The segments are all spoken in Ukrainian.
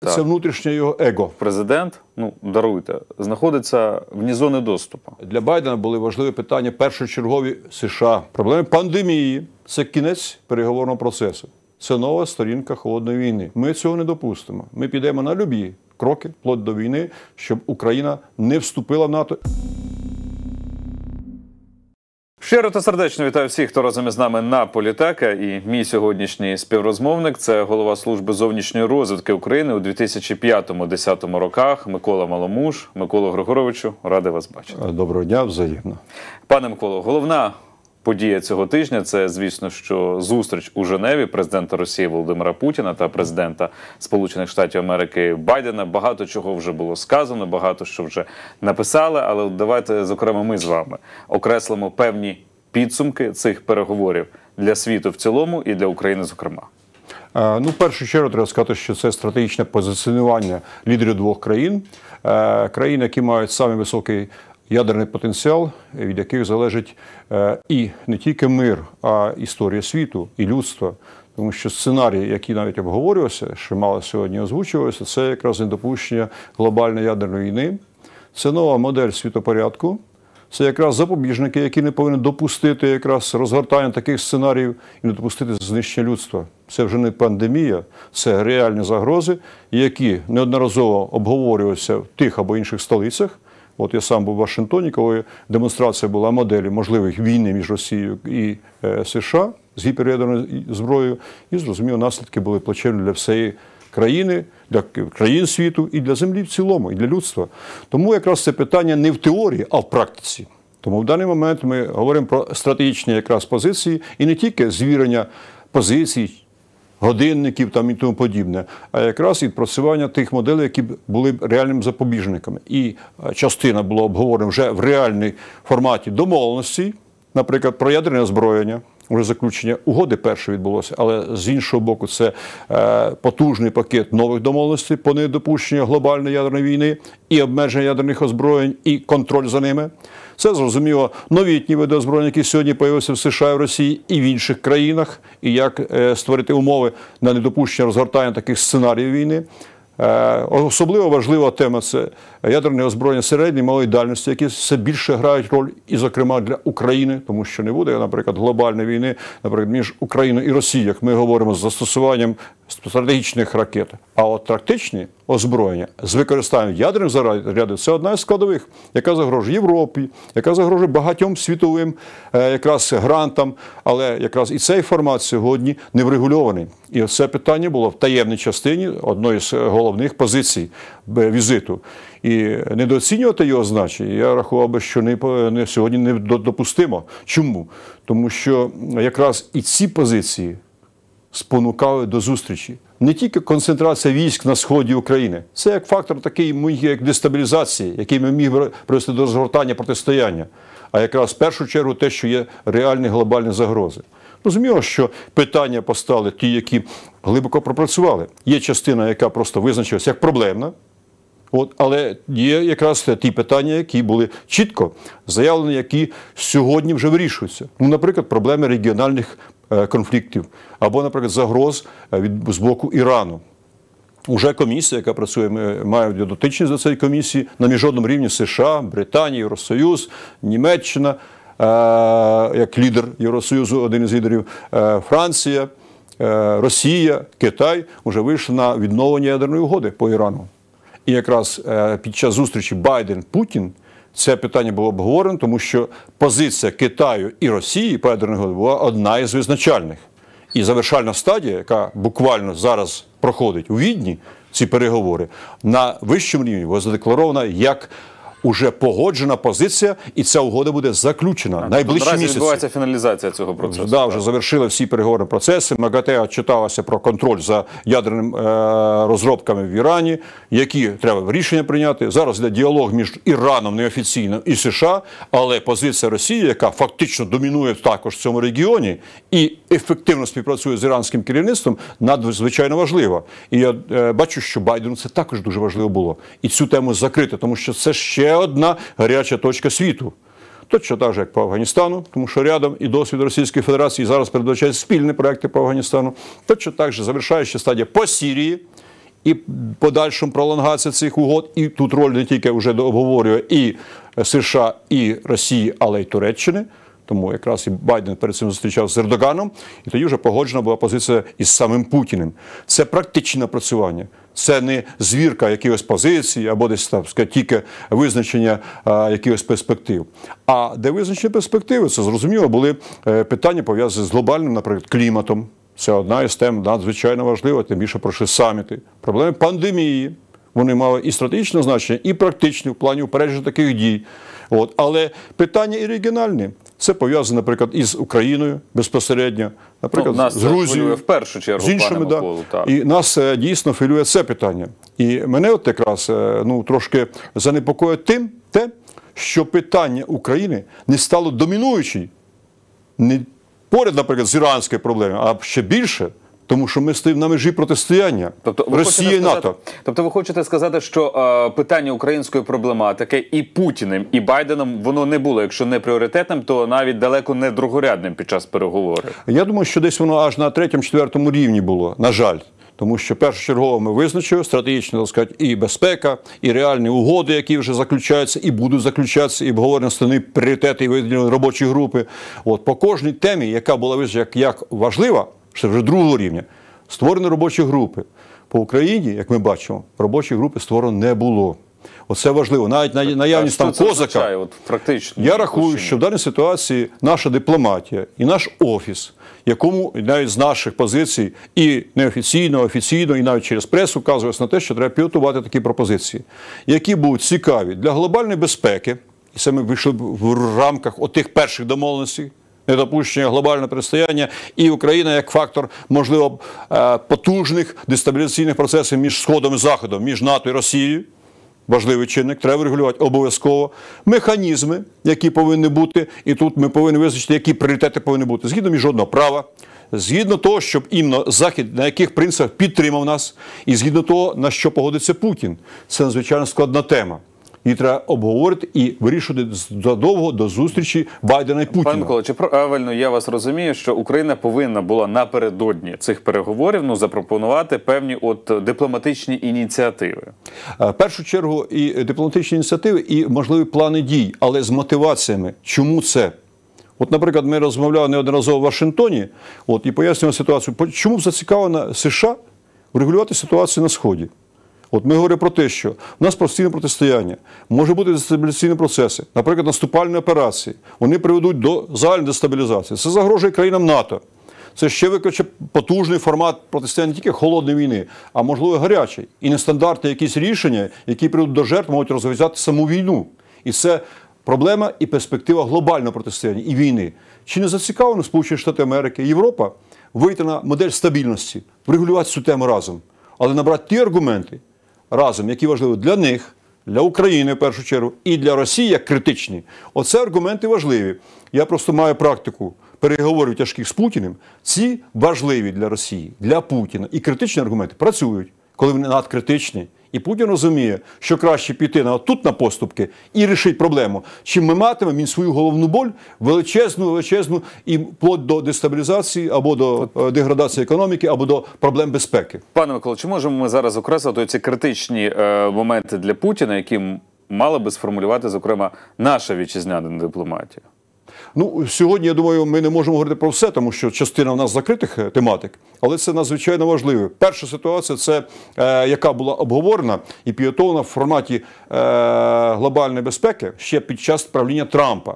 Так. Це внутрішнє його его. Президент, ну даруйте, знаходиться вні зони доступу. Для Байдена були важливі питання першочергові США. Проблеми пандемії це кінець переговорного процесу. Це нова сторінка холодної війни. Ми цього не допустимо. Ми підемо на любі кроки вплоть до війни, щоб Україна не вступила в НАТО. Щиро та сердечно вітаю всіх, хто разом із нами на політека. І мій сьогоднішній співрозмовник це голова служби зовнішньої розвідки України у 2005-2010 роках. Микола Маломуш, Микола Григоровичу, радий вас бачити. Доброго дня, взаємно, пане Миколо. Головна подія цього тижня. Це звісно, що зустріч у Женеві президента Росії Володимира Путіна та президента Сполучених Штатів Америки Байдена. Багато чого вже було сказано, багато що вже написали. Але давайте зокрема ми з вами окреслимо певні підсумки цих переговорів для світу в цілому і для України, зокрема. Е, ну, в першу чергу треба сказати, що це стратегічне позиціонування лідерів двох країн, е, країн, які мають самий високий ядерний потенціал, від яких залежить е, і не тільки мир, а історія світу і людства. Тому що сценарій, який навіть обговорювався, що мало сьогодні озвучувався, це якраз недопущення глобальної ядерної війни. Це нова модель світопорядку. Це якраз запобіжники, які не повинні допустити якраз розгортання таких сценаріїв і не допустити знищення людства. Це вже не пандемія, це реальні загрози, які неодноразово обговорювалися в тих або інших столицях. От я сам був в Вашингтоні, коли демонстрація була моделі можливих війни між Росією і е, США з гіперядерною зброєю, і зрозуміло, наслідки були плачевні для всієї країни, для країн світу і для землі в цілому, і для людства. Тому якраз це питання не в теорії, а в практиці. Тому в даний момент ми говоримо про стратегічні якраз позиції і не тільки звірення позицій годинників там і тому подібне, а якраз відпрацювання тих моделей, які були б реальними запобіжниками. І е, частина була обговорена вже в реальній форматі домовленості, наприклад, про ядерне озброєння. Уже заключення угоди перше відбулося, але з іншого боку, це е, потужний пакет нових домовленостей по недопущенню глобальної ядерної війни і обмеження ядерних озброєнь, і контроль за ними. Це зрозуміло новітні види озброєння, які сьогодні появилися в США, в Росії і в інших країнах, і як е, створити умови на недопущення розгортання таких сценаріїв війни. Е, особливо важлива тема це ядерне озброєння середньої малої дальності, які все більше грають роль, і, зокрема, для України, тому що не буде, наприклад, глобальної війни, наприклад, між Україною і Росією, як ми говоримо з застосуванням стратегічних ракет, а от тактичні озброєння з використанням ядерних зарядів це одна з складових, яка загрожує Європі, яка загрожує багатьом світовим е, якраз грантам. Але якраз і цей формат сьогодні не врегульований. І це питання було в таємній частині одної з е, головних позицій е, візиту. І недооцінювати його значення, я рахував би, що не, не сьогодні не допустимо. Чому? Тому що якраз і ці позиції спонукали до зустрічі. Не тільки концентрація військ на сході України, це як фактор такий міг як дестабілізації, який ми міг привести до розгортання протистояння, а якраз в першу чергу те, що є реальні глобальні загрози. Розуміло, що питання постали ті, які глибоко пропрацювали. Є частина, яка просто визначилася як проблемна, от, але є якраз ті питання, які були чітко заявлені, які сьогодні вже вирішуються. Ну, наприклад, проблеми регіональних Е, конфліктів або, наприклад, загроз е, від з боку Ірану. Уже комісія, яка працює, ми маємо дотичність до цієї комісії на міжнародному рівні США, Британія, Євросоюз, Німеччина е, як лідер Євросоюзу, один із лідерів Франція, Росія, Китай вже вийшли на відновлення ядерної угоди по Ірану. І якраз під час зустрічі Байден-Путін. Це питання було обговорено, тому що позиція Китаю і Росії по ядерній була одна із визначальних. І завершальна стадія, яка буквально зараз проходить у відні, ці переговори на вищому рівні, була задекларована як уже погоджена позиція, і ця угода буде заключена а, найближчі місяці. відбувається фіналізація цього процесу. Да, вже завершили всі переговорні процеси. МАГАТЕ читалася про контроль за ядерними е розробками в Ірані, які треба рішення прийняти. Зараз йде діалог між Іраном неофіційно і США, але позиція Росії, яка фактично домінує також в цьому регіоні і ефективно співпрацює з іранським керівництвом, надзвичайно важлива. І я е бачу, що Байдену це також дуже важливо було і цю тему закрити, тому що це ще одна гаряча точка світу. Точно так же, як по Афганістану, тому що рядом і досвід Російської Федерації зараз передбачають спільні проекти по Афганістану. Точно так же завершаюча стадія по Сірії і подальшому пролонгація цих угод. І тут роль не тільки вже обговорює і е, США, і Росії, але й Туреччини. Тому якраз і Байден перед цим зустрічався з Ердоганом, і тоді вже погоджена була позиція із самим Путіним. Це практичне напрацювання. Це не звірка якихось позицій або десь так сказати, тільки визначення а, якихось перспектив. А де визначення перспективи, це зрозуміло, були е, питання пов'язані з глобальним, наприклад, кліматом. Це одна із тем надзвичайно важлива, тим більше пройшли саміти. Проблеми пандемії. Вони мали і стратегічне значення, і практичне в плані упередження таких дій. От. Але питання і регіональне. Це пов'язано, наприклад, із Україною безпосередньо, наприклад, ну, нас з Грузією в першу чергу з іншими пане Миколу, да. так. і нас е, дійсно хвилює це питання. І мене, от якраз е, ну трошки занепокоїть тим, те, що питання України не стало домінуючим. не поряд, наприклад, з іранською проблемою, а ще більше. Тому що ми стоїмо на межі протистояння тобто, ви Росії і НАТО. Тобто, ви хочете сказати, що е, питання української проблематики і Путіним, і Байденом воно не було, якщо не пріоритетним, то навіть далеко не другорядним під час переговорів. Я думаю, що десь воно аж на третьому-четвертому рівні було, на жаль. Тому що першочергово ми визначили стратегічно так сказати, і безпека, і реальні угоди, які вже заключаються, і будуть заключатися, і обговорення стани пріоритети і виділені робочі групи. От по кожній темі, яка була визначена як, як важлива ще вже другого рівня. Створені робочі групи. По Україні, як ми бачимо, робочі групи створено не було. Оце важливо. Навіть наявність там козака. От, практично, Я рахую, що в даній ситуації наша дипломатія і наш офіс, якому навіть з наших позицій і неофіційно, офіційно, і навіть через пресу вказується на те, що треба пілотувати такі пропозиції, які будуть цікаві для глобальної безпеки, і це ми вийшли в рамках отих перших домовленостей недопущення глобального пристояння і Україна як фактор можливо е, потужних дестабілізаційних процесів між Сходом і Заходом, між НАТО і Росією. Важливий чинник, треба регулювати обов'язково механізми, які повинні бути, і тут ми повинні визначити, які пріоритети повинні бути згідно міжнародного права, згідно того, щоб іменно захід на яких принципах підтримав нас, і згідно того на що погодиться Путін. Це надзвичайно складна тема її треба обговорити і вирішувати задовго до зустрічі Байдена і Путіна. Пане Микола, чи правильно я вас розумію, що Україна повинна була напередодні цих переговорів ну запропонувати певні от дипломатичні ініціативи? Е, в Першу чергу і дипломатичні ініціативи, і можливі плани дій, але з мотиваціями, чому це? От, наприклад, ми розмовляли неодноразово в Вашингтоні, от і пояснюємо ситуацію, чому зацікавлена США врегулювати ситуацію на сході. От ми говоримо про те, що в нас постійне протистояння, може бути дестабілізаційні процеси, наприклад, наступальні операції. Вони приведуть до загальної дестабілізації. Це загрожує країнам НАТО. Це ще викличе потужний формат протистояння не тільки холодної війни, а можливо гарячий. І нестандартні якісь рішення, які приведуть до жертв, можуть розв'язати саму війну. І це проблема і перспектива глобального протистояння і війни. Чи не зацікавлено Сполучені Штати Америки і Європа вийти на модель стабільності, врегулювати цю тему разом, але набрати ті аргументи разом, які важливі для них, для України в першу чергу, і для Росії як критичні. Оце аргументи важливі. Я просто маю практику переговорів тяжких з Путіним. Ці важливі для Росії, для Путіна. І критичні аргументи працюють, коли вони надкритичні. І Путін розуміє, що краще піти на тут на поступки і рішити проблему. Чим ми матимемо він свою головну боль, величезну, величезну і плод до дестабілізації або до От... Е, деградації економіки, або до проблем безпеки. Пане Микола, чи можемо ми зараз окреслити ці критичні е, моменти для Путіна, які мала би сформулювати зокрема наша вітчизняна дипломатія? Ну сьогодні я думаю, ми не можемо говорити про все, тому що частина в нас закритих е, тематик, але це надзвичайно важливо. Перша ситуація це е, яка була обговорена і піотована в форматі е, глобальної безпеки ще під час правління Трампа.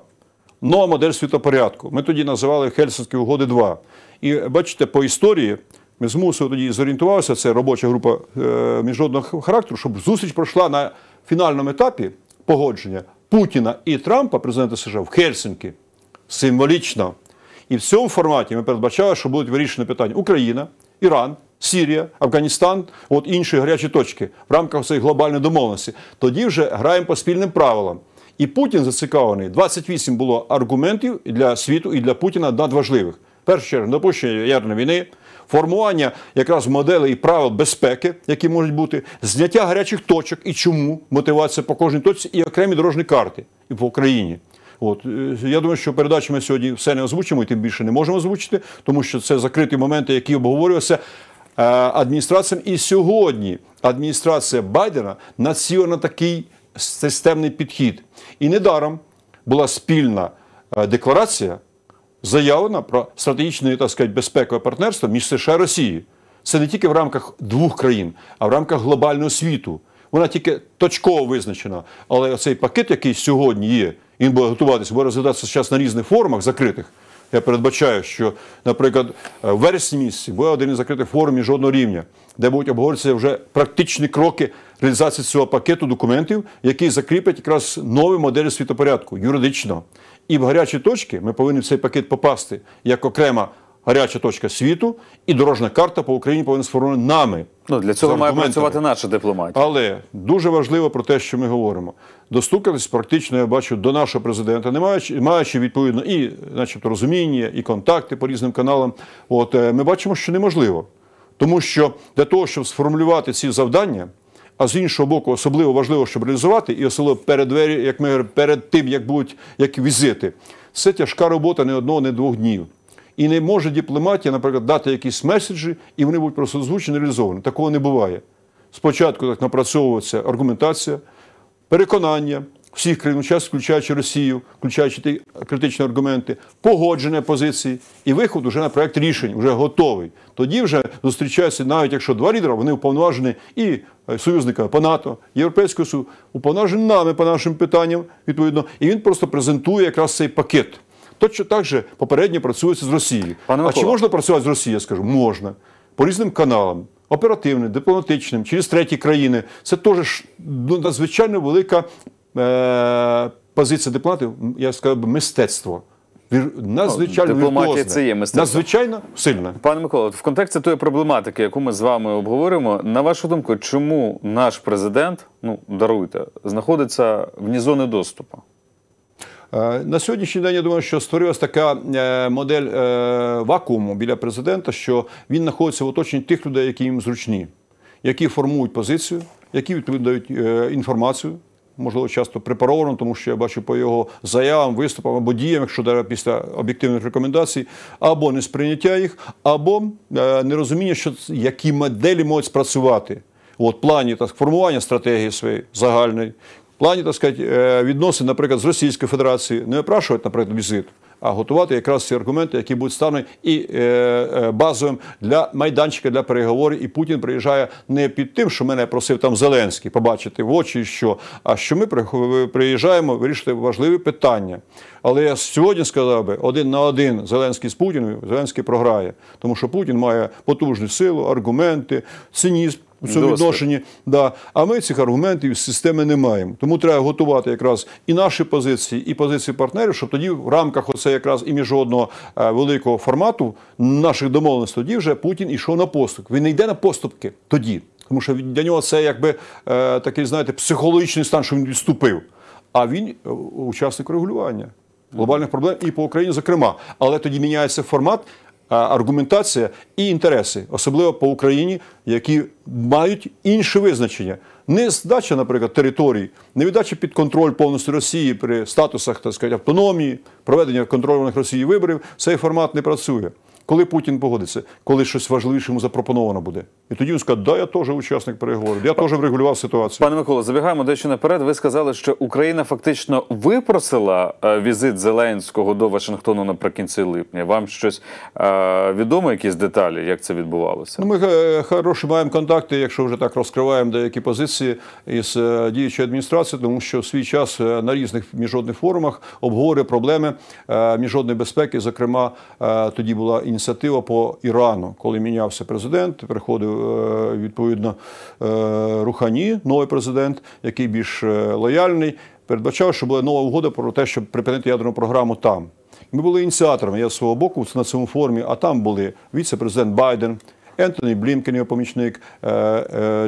Нова ну, модель світопорядку. Ми тоді називали Хельсинські угоди 2 І бачите, по історії ми змусили тоді зорієнтувалися. Це робоча група е, міжнародного характеру, щоб зустріч пройшла на фінальному етапі погодження Путіна і Трампа, президента США в Хельсинки символічно. І в цьому форматі ми передбачали, що будуть вирішені питання Україна, Іран. Сірія, Афганістан, от інші гарячі точки в рамках цієї глобальної домовленості. Тоді вже граємо по спільним правилам. І Путін зацікавлений. 28 було аргументів для світу і для Путіна надважливих. В першу чергу, допущення ядерної війни, формування якраз моделей і правил безпеки, які можуть бути, зняття гарячих точок і чому мотивація по кожній точці і окремі дорожні карти і по Україні. От е, я думаю, що передачі ми сьогодні все не озвучимо, і тим більше не можемо озвучити, тому що це закриті моменти, які обговорювалися е, адміністраціям. І сьогодні адміністрація Байдена націла на такий системний підхід. І недаром була спільна е, декларація, заявлена про стратегічне так сказати, безпекове партнерство між США і Росією. Це не тільки в рамках двох країн, а в рамках глобального світу. Вона тільки точково визначена. Але цей пакет, який сьогодні є він буде готуватися, буде розглядатися зараз на різних формах закритих. Я передбачаю, що, наприклад, е, в вересні місяці буде один із закритих форум міжнародного рівня, де будуть обговорюватися вже практичні кроки реалізації цього пакету документів, який закріпить якраз нові моделі світопорядку юридично. І в гарячі точки ми повинні в цей пакет попасти як окрема гаряча точка світу, і дорожня карта по Україні повинна сформована нами. Ну для цього має працювати наша дипломатія. Але дуже важливо про те, що ми говоримо. Достукатись практично, я бачу, до нашого президента, не маючи, маючи відповідно і, начебто, розуміння, і контакти по різним каналам. От е, ми бачимо, що неможливо, тому що для того, щоб сформулювати ці завдання. А з іншого боку, особливо важливо, щоб реалізувати, і особливо перед як ми перед тим, як будуть як візити, це тяжка робота не одного, не двох днів і не може дипломатія, наприклад, дати якісь меседжі, і вони будуть просто озвучені, реалізовані. Такого не буває. Спочатку так напрацьовується аргументація, переконання всіх країн час, включаючи Росію, включаючи ті критичні аргументи, погодження позиції і виход уже на проект рішень, вже готовий. Тоді вже зустрічаються, навіть якщо два лідера, вони уповноважені і е, союзниками по НАТО, Європейського суду уповноважені нами по нашим питанням, відповідно, і він просто презентує якраз цей пакет точно так же попередньо працюється з Росією. Пане а чи можна працювати з Росією? Я скажу, можна по різним каналам. Оперативним, дипломатичним, через треті країни це теж ну, надзвичайно велика е, позиція дипломатів, я сказав би мистецтво. Надзвичайно ну, Дипломатія це є мистецтво. надзвичайно сильна. Пане Микола, в контексті тої проблематики, яку ми з вами обговоримо, на вашу думку, чому наш президент, ну даруйте, знаходиться вні зони доступу? Е, на сьогоднішній день я думаю, що створилася така е, модель е, вакууму біля президента, що він знаходиться в оточенні тих людей, які їм зручні, які формують позицію, які відповідають інформацію. Можливо, часто препаровано, тому що я бачу по його заявам, виступам або діям, якщо треба після об'єктивних рекомендацій, або несприйняття їх, або нерозуміння, що які моделі можуть спрацювати. От плані та формування стратегії своєї загальної, плані так сказати, е, відносин, наприклад, з Російською Федерацією, не опрашувати, наприклад, візит, а готувати якраз ці аргументи, які будуть стануть і е, е, базовим для майданчика для переговорів. І Путін приїжджає не під тим, що мене просив там Зеленський побачити в очі, що а що ми приїжджаємо вирішити важливі питання. Але я сьогодні сказав би один на один Зеленський з Путіним Зеленський програє, тому що Путін має потужну силу, аргументи, цинізм у цьому відношенні. Да. А ми цих аргументів з системи не маємо. Тому треба готувати якраз і наші позиції, і позиції партнерів, щоб тоді в рамках оце якраз і міжодного е, великого формату наших домовленостей тоді вже Путін йшов на поступ. Він не йде на поступки тоді. Тому що для нього це якби е, такий, знаєте, психологічний стан, що він відступив. А він е, учасник регулювання глобальних проблем і по Україні, зокрема. Але тоді міняється формат аргументація і інтереси, особливо по Україні, які мають інше визначення. Не здача, наприклад, території, не віддача під контроль повністю Росії при статусах так сказати, автономії, проведення контрольованих Росії виборів, цей формат не працює. Коли Путін погодиться, коли щось важливіше йому запропоновано буде, і тоді він скаже, да, я теж учасник переговорів, я теж врегулював ситуацію. Пане Микола, забігаємо дещо наперед. Ви сказали, що Україна фактично випросила е, візит Зеленського до Вашингтону наприкінці липня. Вам щось е, відомо, якісь деталі, як це відбувалося? Ну, Ми е, хороші маємо контакти, якщо вже так розкриваємо деякі позиції із діючої адміністрації, тому що в свій час на різних міжнародних форумах обговорює проблеми міжнародної безпеки. Зокрема, тоді була ініціатива ініціатива по Ірану, коли мінявся президент, приходив е, відповідно е, Рухані, новий президент, який більш е, лояльний, передбачав, що була нова угода про те, щоб припинити ядерну програму там. Ми були ініціаторами. Я з свого боку на цьому формі, а там були віце-президент Байден. Ентоні Блінкен, його помічник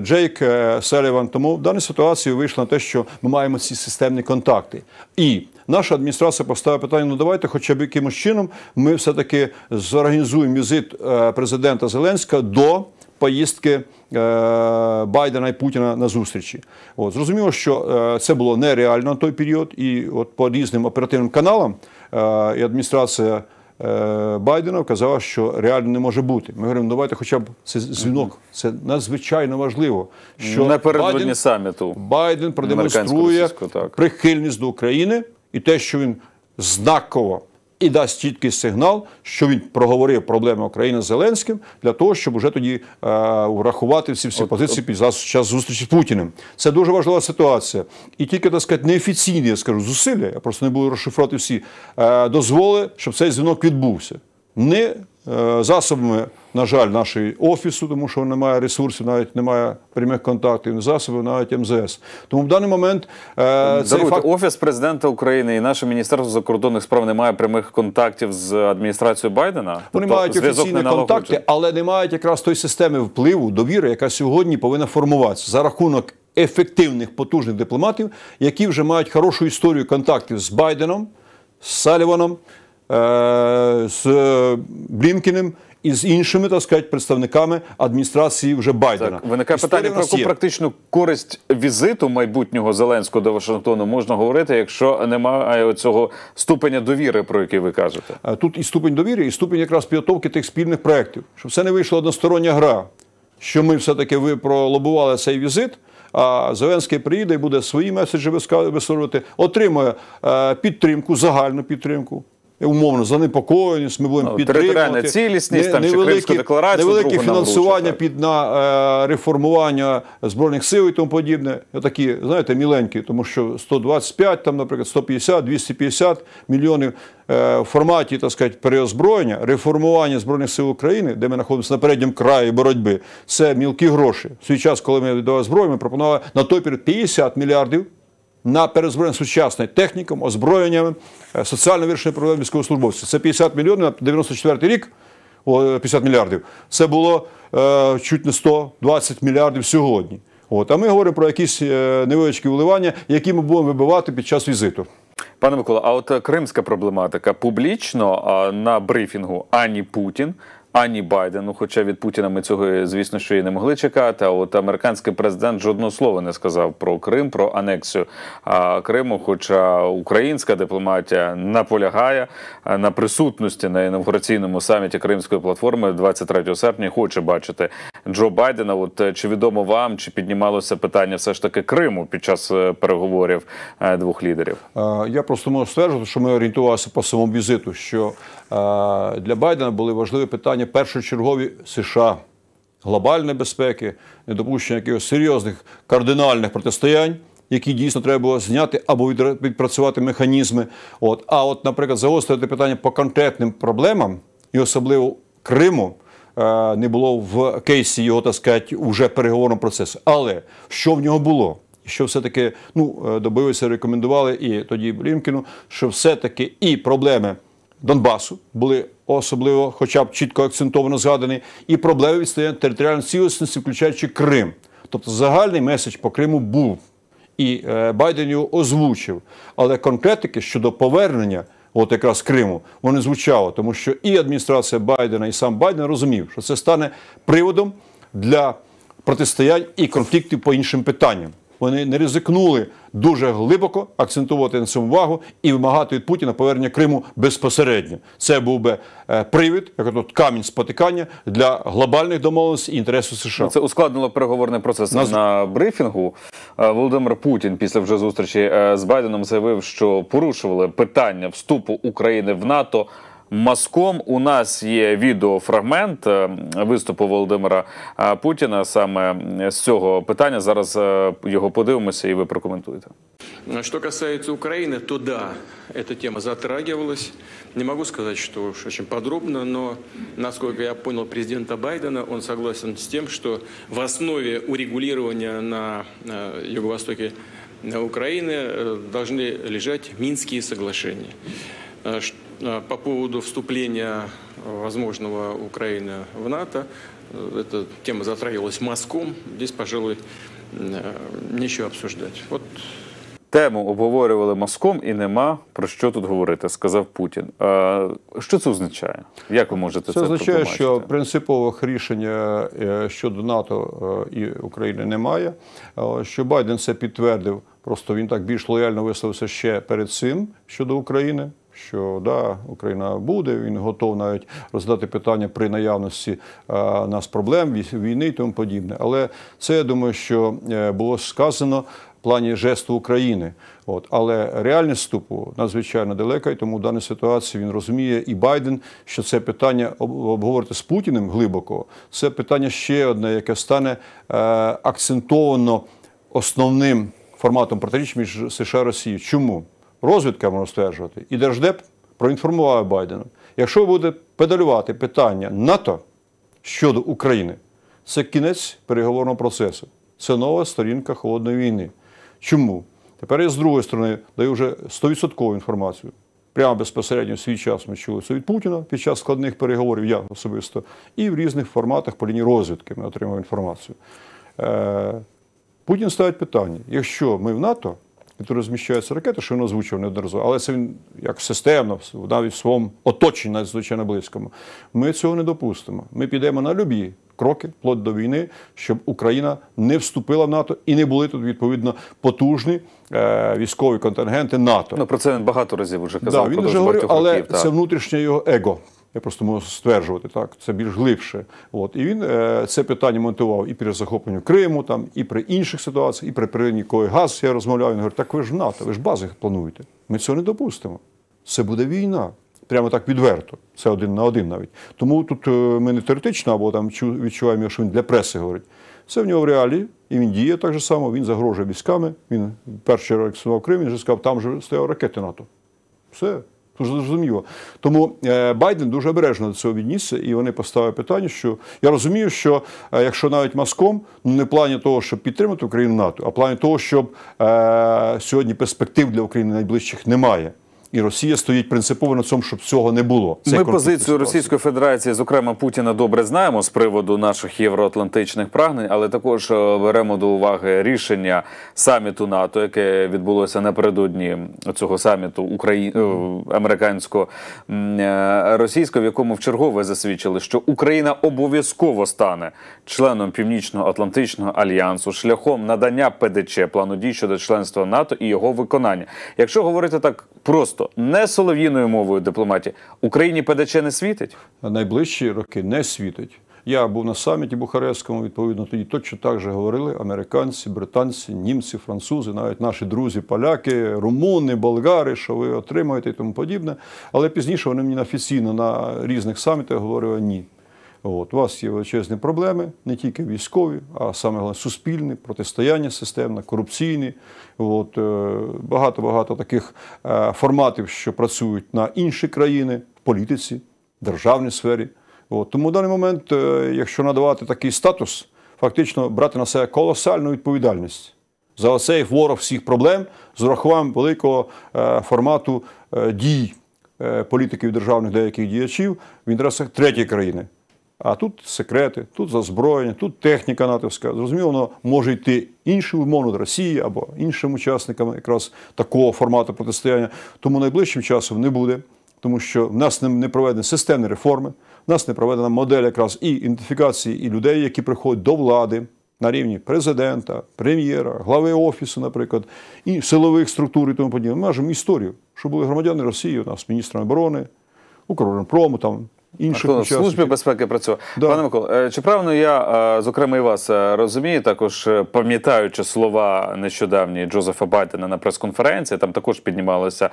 Джейк Селіван. Тому в даній ситуації вийшло на те, що ми маємо ці системні контакти. І наша адміністрація поставила питання: ну давайте, хоча б якимось чином, ми все-таки зорганізуємо візит е, президента Зеленського до поїздки. Е, Байдена і Путіна на зустрічі, от зрозуміло, що е, це було нереально на той період, і от по різним оперативним каналам і адміністрація Байдена казала, що реально не може бути. Ми говоримо, ну, давайте, хоча б це дзвінок. Це надзвичайно важливо, що напередодні Байден, саміту Байден продемонструє прихильність до України і те, що він знаково і дасть чіткий сигнал, що він проговорив проблеми України з Зеленським для того, щоб уже тоді е, врахувати всі всі от, позиції під час зустрічі з Путіним. Це дуже важлива ситуація. І тільки так сказати, неофіційні я скажу зусилля. Я просто не буду розшифрувати всі, е, дозволи, щоб цей дзвінок відбувся не е, засобами, на жаль, нашої офісу, тому що немає ресурсів, навіть немає прямих контактів, не засобів, навіть МЗС. Тому в даний момент е, цей факт... офіс президента України і наше міністерство закордонних справ не має прямих контактів з адміністрацією Байдена. Вони тобто, мають офіційні контакти, але не мають якраз той системи впливу довіри, яка сьогодні повинна формуватися за рахунок ефективних потужних дипломатів, які вже мають хорошу історію контактів з Байденом, з Саліваном. Е, з Блінкіним і з іншими так сказати, представниками адміністрації вже Байдена. Так, Виникає Історія питання про яку практичну користь візиту майбутнього Зеленського до Вашингтону можна говорити, якщо немає цього ступеня довіри, про який ви кажете. Е, тут і ступень довіри, і ступень якраз підготовки тих спільних проєктів, щоб все не вийшла одностороння гра. Що ми все-таки ви пролобували цей візит. А Зеленський приїде і буде свої меседжі висловлювати, отримує е, підтримку, загальну підтримку умовно занепокоєність, ми будемо ну, підтримувати. цілісність, не, там, невеликі, чи декларацію. Невелике фінансування під на е, реформування Збройних сил і тому подібне. Такі, знаєте, міленькі, тому що 125, там, наприклад, 150, 250 мільйонів е, в форматі, так сказати, переозброєння, реформування Збройних сил України, де ми знаходимося на передньому краї боротьби, це мілкі гроші. В свій час, коли ми віддавали зброю, ми пропонували на той період 50 мільярдів на перезброєння сучасним техніком, озброєнням, е, соціально вирішення проблем військовослужбовців. Це 50 мільйонів на 94 рік, 50 е, мільярдів. Це було е, чуть не 120 мільярдів сьогодні. От, А ми говоримо про якісь е, невеличкі вливання, які ми будемо вибивати під час візиту. Пане Микола, а от кримська проблематика публічно на брифінгу ані Путін, ані Байдену. Хоча від Путіна ми цього, звісно, що і не могли чекати. А от американський президент жодного слова не сказав про Крим, про анексію а, Криму. Хоча українська дипломатія наполягає е, на присутності на інавгураційному саміті Кримської платформи 23 серпня, хоче бачити Джо Байдена. От е, чи відомо вам, чи піднімалося питання все ж таки Криму під час е, переговорів двох лідерів? Я просто можу стверджувати, що ми орієнтувалися по самому візиту, що Е, для Байдена були важливі питання першочергові США, глобальної безпеки, недопущення якихось серйозних кардинальних протистоянь. Які дійсно треба було зняти або відпрацювати механізми. От. А от, наприклад, загострити питання по конкретним проблемам, і особливо Криму, е, не було в кейсі його, так сказати, уже переговорного процесу. Але що в нього було? Що все-таки ну, е, добилися, рекомендували і тоді Блінкіну, що все-таки і проблеми. Донбасу були особливо, хоча б чітко акцентовано згадані, і проблеми відстояння територіальної цілісності, включаючи Крим. Тобто загальний меседж по Криму був, і е, Байден його озвучив. Але конкретики щодо повернення. От якраз Криму воно не звучало, тому що і адміністрація Байдена, і сам Байден розумів, що це стане приводом для протистоянь і конфліктів по іншим питанням вони не ризикнули дуже глибоко акцентувати на цьому увагу і вимагати від Путіна повернення Криму безпосередньо. Це був би е, привід, як от камінь спотикання для глобальних домовленостей і інтересу США. Це ускладнило переговорний процес Нас... на брифінгу. Е, Володимир Путін після вже зустрічі е, з Байденом заявив, що порушували питання вступу України в НАТО мазком. У нас є відеофрагмент е, виступу Володимира е, Путіна саме з цього питання. Зараз е, його подивимося, і ви прокоментуєте. Ну, що касается України, то да, ця тема затрагивалась. Не можу сказати, що уж очень подробно, но, насколько я понял президента Байдена, він согласен з тим, що в основі урегулирования на э, юго-востоке э, Украины э, должны лежать Минские соглашения. Е, по поводу вступления е, возможного Украины в НАТО, е, эта тема затрагивалась мазком. Здесь, пожалуй, э, нечего обсуждать. Вот Тему обговорювали маском, і нема про що тут говорити, сказав Путін. Що це означає? Як ви можете це Це означає, що принципових рішення щодо НАТО і України немає. Що Байден це підтвердив, просто він так більш лояльно висловився ще перед цим щодо України що да, Україна буде, він готов навіть роздати питання при наявності а, е, нас проблем, війни і тому подібне. Але це я думаю, що е, було сказано. в Плані жесту України, от але реальність вступу надзвичайно далека, і тому в даній ситуації він розуміє і Байден, що це питання обговорити з Путіним глибоко. Це питання ще одне, яке стане е, акцентовано основним форматом протиріч між США і Росією. Чому? розвідка можна стверджувати, і Держдеп проінформував Байдена. Якщо буде педалювати питання НАТО щодо України, це кінець переговорного процесу. Це нова сторінка холодної війни. Чому? Тепер я з другої сторони даю вже 100% інформацію. Прямо безпосередньо в свій час ми чули це від Путіна під час складних переговорів, я особисто, і в різних форматах по лінії розвідки ми отримали інформацію. Е, Путін ставить питання: якщо ми в НАТО, який розміщає ракети, що він озвучив неодноразово, але це він як системно навіть в своєму оточенні надзвичайно близькому. Ми цього не допустимо. Ми підемо на любі кроки, плод до війни, щоб Україна не вступила в НАТО і не були тут відповідно потужні е, військові контингенти НАТО. Ну про це він багато разів вже казав. Да, він вже говорив, але років, це внутрішнє його его. Я просто можу стверджувати так, це більш глибше. От і він е, це питання монтував і при захопленні Криму, там і при інших ситуаціях, і при природній газ я розмовляв. Він говорить, так ви ж НАТО, ви ж бази плануєте. Ми цього не допустимо. Це буде війна. Прямо так відверто. Це один на один навіть. Тому тут е, ми не теоретично або там відчуваємо, що він для преси говорить. Це в нього в реалії, і він діє так же само, він загрожує військами. Він перший реакціонував Крим, він вже сказав, там же стояли ракети НАТО. Все. Ну, зрозуміло. Тому е, Байден дуже обережно до цього віднісся, і вони поставили питання, що я розумію, що е, якщо навіть маском, ну не в плані того, щоб підтримати Україну НАТО, а в плані того, щоб е, сьогодні перспектив для України найближчих немає і Росія стоїть принципово на цьому, щоб цього не було. Цей Ми позицію Російської Федерації, зокрема Путіна, добре знаємо з приводу наших євроатлантичних прагнень, але також е, беремо до уваги рішення саміту НАТО, яке відбулося напередодні цього саміту Украї... Е, американсько е, російського, в якому в чергове засвідчили, що Україна обов'язково стане членом Північно-Атлантичного альянсу шляхом надання ПДЧ плану дій щодо членства НАТО і його виконання. Якщо говорити так просто просто не солов'їною мовою дипломатії Україні ПДЧ не світить? Найближчі роки не світить. Я був на саміті Бухарестському, відповідно, тоді точно так же говорили американці, британці, німці, французи, навіть наші друзі, поляки, румуни, болгари, що ви отримаєте і тому подібне. Але пізніше вони мені офіційно на різних самітах говорили ні. От, У вас є величезні проблеми, не тільки військові, а саме головне суспільні, протистояння системне, корупційне. Багато-багато таких е, форматів, що працюють на інші країни, в політиці, в державній сфері. От, Тому в даний момент, е, якщо надавати такий статус, фактично брати на себе колосальну відповідальність. За оцей ворог всіх проблем з урахуванням великого е, формату дій політиків державних деяких діячів в інтересах третьої країни. А тут секрети, тут зазброєння, тут техніка натовська. Зрозуміло, воно може йти іншим умовно Росії або іншим учасникам якраз такого формату протистояння. Тому найближчим часом не буде, тому що в нас не проведені системні реформи, в нас не проведена модель якраз і ідентифікації і людей, які приходять до влади на рівні президента, прем'єра, глави офісу, наприклад, і силових структур і тому подібне. Ми маємо історію, що були громадяни Росії, у нас міністрами оборони, Укрпрому там інших Антон, учасників. службі безпеки працював. Да. Пане Микола, е, чи правильно я е, зокрема і вас е, розумію? Також пам'ятаючи слова нещодавні Джозефа Байдена на прес-конференції, там також піднімалося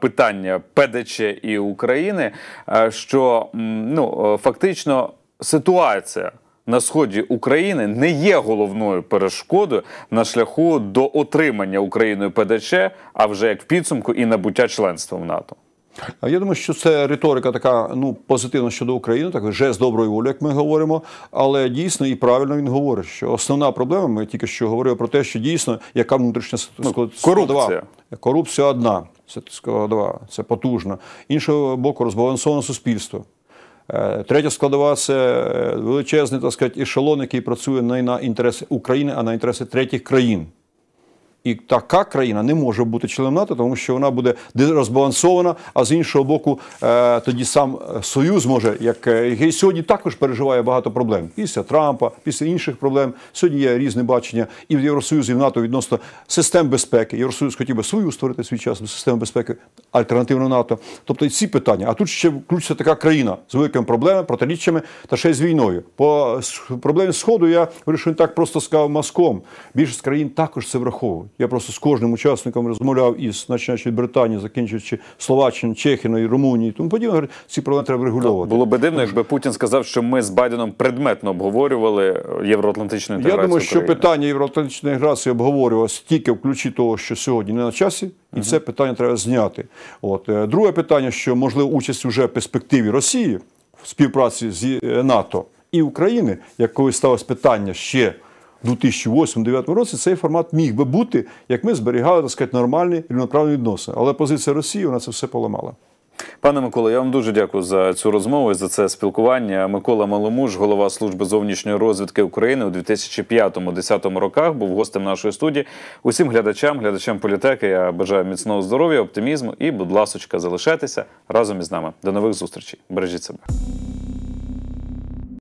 питання ПДЧ і України. Що ну фактично ситуація. На сході України не є головною перешкодою на шляху до отримання Україною ПДЧ, а вже як в підсумку і набуття членства в НАТО. Я думаю, що це риторика така ну позитивна щодо України, так вже з доброї волі, як ми говоримо. Але дійсно і правильно він говорить, що основна проблема, ми тільки що говорили про те, що дійсно яка внутрішня ну, корупція. корупція одна, це складова, це потужна. Іншого боку, розбалансоване суспільство. Е, третя складова це е, величезний так сказати, ешелон, який працює не на інтереси України, а на інтереси третіх країн. І така країна не може бути членом НАТО, тому що вона буде розбалансована, а з іншого боку, е, тоді сам е, Союз може, як е, сьогодні також переживає багато проблем. Після Трампа, після інших проблем. Сьогодні є різне бачення і в Євросоюзі, і в НАТО відносно систем безпеки. Євросоюз хотів би свою створити свій час систему безпеки, альтернативну НАТО. Тобто і ці питання. А тут ще включиться така країна з великими проблемами, протиріччями та ще й з війною. По проблемі Сходу я вирішую так просто сказав маском. Більшість країн також це враховують. Я просто з кожним учасником розмовляв із починаючи Британії, закінчуючи Словаччину, Чехіною, Румунії, тому подібне ці проблеми треба регулювати. Було би дивно, якби Путін сказав, що ми з Байденом предметно обговорювали євроатлантичну інтеграцію. Я думаю, що питання євроатлантичної інтеграції обговорювалося тільки в ключі того, що сьогодні не на часі. І це питання треба зняти. От е, друге питання, що можливо участь уже в перспективі Росії в співпраці з е, НАТО і України, як коли сталося питання ще 2008-2009 році цей формат міг би бути, як ми зберігали так сказати, нормальні рівноправні відносини. Але позиція Росії вона це все поламала. Пане Микола, я вам дуже дякую за цю розмову і за це спілкування. Микола Маломуж, голова служби зовнішньої розвідки України у 2005-2010 роках, був гостем нашої студії. Усім глядачам, глядачам політеки. Я бажаю міцного здоров'я, оптимізму і, будь ласочка, залишайтеся разом із нами. До нових зустрічей. Бережіть себе.